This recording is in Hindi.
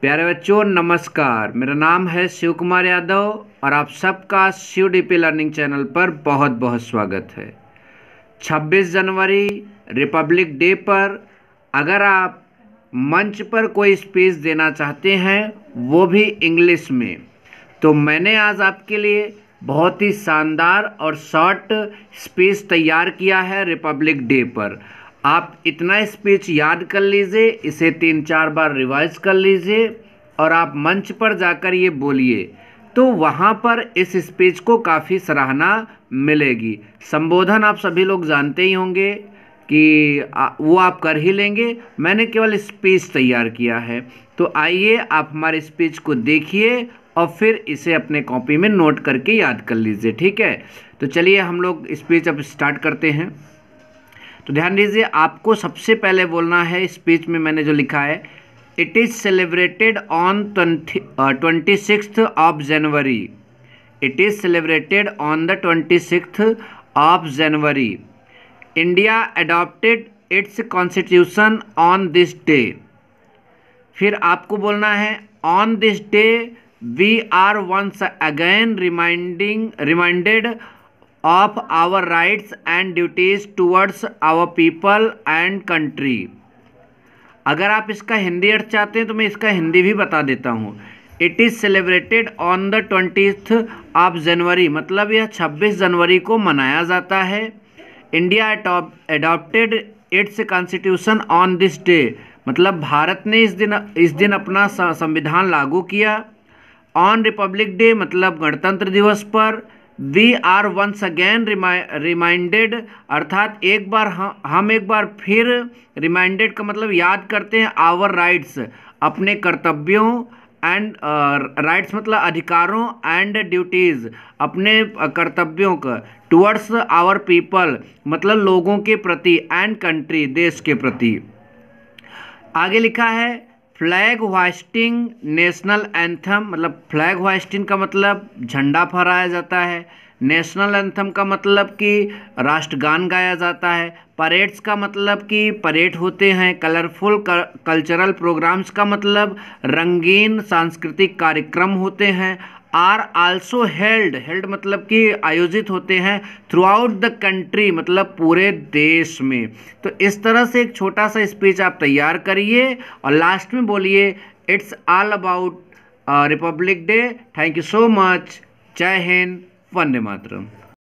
प्यारे बच्चों नमस्कार मेरा नाम है शिव कुमार यादव और आप सबका Shiv D P learning channel पर बहुत बहुत स्वागत है 26 जनवरी रिपब्लिक डे पर अगर आप मंच पर कोई स्पीच देना चाहते हैं वो भी इंग्लिश में तो मैंने आज आपके लिए बहुत ही शानदार और शॉर्ट स्पीच तैयार किया है रिपब्लिक डे पर आप इतना स्पीच याद कर लीजिए इसे तीन चार बार रिवाइज कर लीजिए और आप मंच पर जाकर ये बोलिए तो वहाँ पर इस स्पीच को काफ़ी सराहना मिलेगी संबोधन आप सभी लोग जानते ही होंगे कि वो आप कर ही लेंगे मैंने केवल स्पीच तैयार किया है तो आइए आप हमारे स्पीच को देखिए और फिर इसे अपने कॉपी में नोट करके याद कर लीजिए ठीक है तो चलिए हम लोग स्पीच अब स्टार्ट करते हैं तो ध्यान दीजिए आपको सबसे पहले बोलना है स्पीच में मैंने जो लिखा है it is celebrated on twenty six of January it is celebrated on the twenty six of January India adopted its constitution on this day फिर आपको बोलना है on this day we are once again reminding reminded of our rights and duties towards our people and country अगर आप इसका हिंदी अर्थ चाहते हैं तो मैं इसका हिंदी भी बता देता हूँ it is celebrated on the twenty of January मतलब यह 26 जनवरी को मनाया जाता है India adopted its constitution on this day मतलब भारत ने इस दिन इस दिन अपना संविधान लागू किया ऑन रिपब्लिक डे मतलब गणतंत्र दिवस पर we are once again reminded अर्थात एक बार हम हम एक बार फिर रिमाइंडेड का मतलब याद करते हैं आवर राइट्स अपने कर्तव्यों एंड राइट्स uh, मतलब अधिकारों एंड ड्यूटीज़ अपने कर्तव्यों का टुवर्ड्स आवर पीपल मतलब लोगों के प्रति एंड कंट्री देश के प्रति आगे लिखा है फ्लैग होस्टिंग नेशनल एंथम मतलब फ्लैग होस्टिंग का मतलब झंडा फहराया जाता है नेशनल एंथम का मतलब कि राष्ट्रगान गाया जाता है परेड्स का मतलब कि परेड होते हैं कलरफुल कल्चरल प्रोग्राम्स का मतलब रंगीन सांस्कृतिक कार्यक्रम होते हैं आर आल्सो हेल्ड हेल्ड मतलब कि आयोजित होते हैं थ्रू आउट द कंट्री मतलब पूरे देश में तो इस तरह से एक छोटा सा स्पीच आप तैयार करिए और लास्ट में बोलिए it's all about republic day thank you so much जय हिंद वंदे मातरम